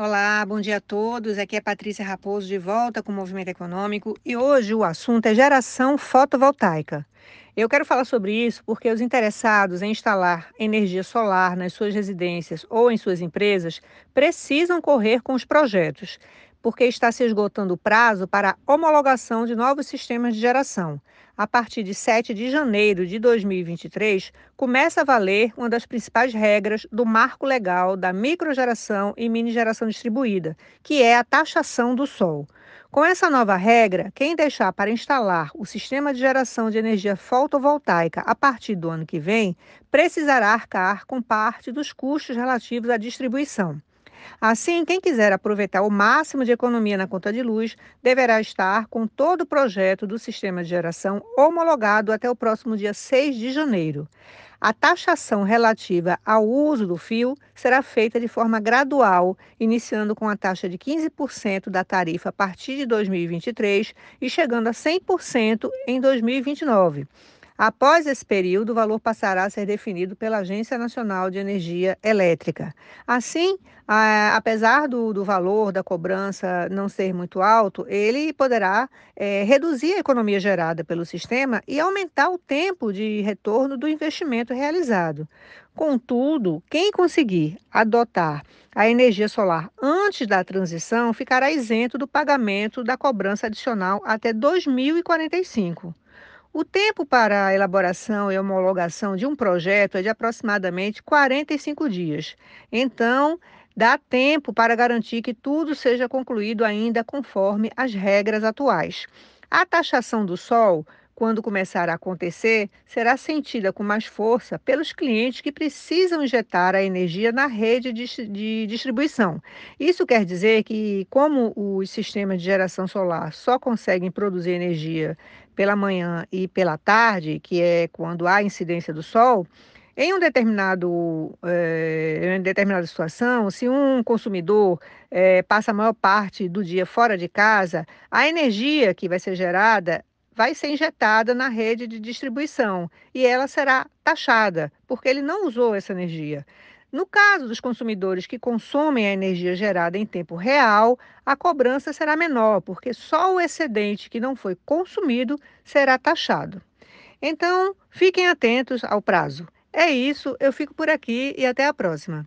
Olá, bom dia a todos. Aqui é Patrícia Raposo de volta com o Movimento Econômico e hoje o assunto é geração fotovoltaica. Eu quero falar sobre isso porque os interessados em instalar energia solar nas suas residências ou em suas empresas precisam correr com os projetos porque está se esgotando o prazo para homologação de novos sistemas de geração. A partir de 7 de janeiro de 2023, começa a valer uma das principais regras do marco legal da microgeração e minigeração distribuída, que é a taxação do sol. Com essa nova regra, quem deixar para instalar o sistema de geração de energia fotovoltaica a partir do ano que vem, precisará arcar com parte dos custos relativos à distribuição. Assim, quem quiser aproveitar o máximo de economia na conta de luz deverá estar com todo o projeto do sistema de geração homologado até o próximo dia 6 de janeiro. A taxação relativa ao uso do fio será feita de forma gradual, iniciando com a taxa de 15% da tarifa a partir de 2023 e chegando a 100% em 2029. Após esse período, o valor passará a ser definido pela Agência Nacional de Energia Elétrica. Assim, apesar do, do, valor da cobrança não ser muito alto, ele poderá é, reduzir a economia gerada pelo sistema e aumentar o tempo de retorno do investimento realizado. Contudo, quem conseguir adotar a energia solar antes da transição ficará isento do pagamento da cobrança adicional até 2045. O tempo para a elaboração e homologação de um projeto é de aproximadamente 45 dias. Então, dá tempo para garantir que tudo seja concluído ainda conforme as regras atuais. A taxação do sol quando começar a acontecer, será sentida com mais força pelos clientes que precisam injetar a energia na rede de distribuição. Isso quer dizer que, como os sistemas de geração solar só conseguem produzir energia pela manhã e pela tarde, que é quando há incidência do sol, em, um determinado, eh, em uma determinada situação, se um consumidor eh, passa a maior parte do dia fora de casa, a energia que vai ser gerada vai ser injetada na rede de distribuição e ela será taxada, porque ele não usou essa energia. No caso dos consumidores que consomem a energia gerada em tempo real, a cobrança será menor, porque só o excedente que não foi consumido será taxado. Então, fiquem atentos ao prazo. É isso, eu fico por aqui e até a próxima.